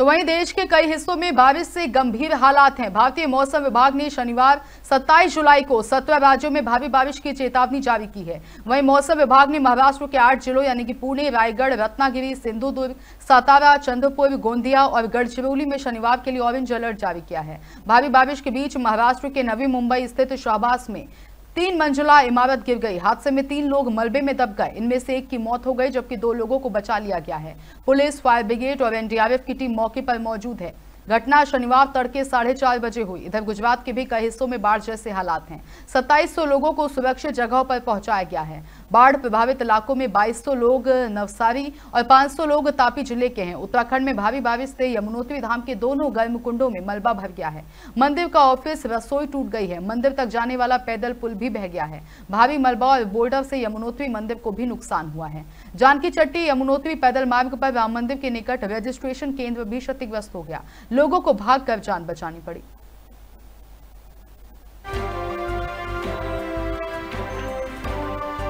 तो वहीं देश के कई हिस्सों में बारिश से गंभीर हालात हैं भारतीय मौसम विभाग ने शनिवार 27 जुलाई को सत्रह राज्यों में भारी बारिश की चेतावनी जारी की है वहीं मौसम विभाग ने महाराष्ट्र के आठ जिलों यानी कि पुणे रायगढ़ रत्नागिरी सिंधुदुर्ग सातारा चंद्रपुर गोंदिया और गढ़चिरौली में शनिवार के लिए ऑरेंज अलर्ट जारी किया है भारी बारिश के बीच महाराष्ट्र के नवी मुंबई स्थित शाहबास में तीन मंजिला इमारत गिर गई हादसे में तीन लोग मलबे में दब गए इनमें से एक की मौत हो गई जबकि दो लोगों को बचा लिया गया है पुलिस फायर ब्रिगेड और एनडीआरएफ की टीम मौके पर मौजूद है घटना शनिवार तड़के साढ़े चार बजे हुई इधर गुजरात के भी कई हिस्सों में बाढ़ जैसे हालात हैं 2700 लोगों को सुरक्षित जगहों पर पहुंचाया गया है बाढ़ प्रभावित इलाकों में 2200 लोग नवसारी और 500 लोग तापी जिले के हैं उत्तराखंड में भारी बारिश से यमुनोत्री धाम के दोनों गर्म कुंडों में मलबा भर गया है मंदिर का ऑफिस रसोई टूट गई है मंदिर तक जाने वाला पैदल पुल भी बह गया है भारी मलबा और बोर्डर से यमुनोत्री मंदिर को भी नुकसान हुआ है जानकी चट्टी यमुनोत्री पैदल मार्ग पर राम मंदिर के निकट रजिस्ट्रेशन केंद्र भी क्षतिग्रस्त हो गया लोगों को भागकर जान बचानी पड़ी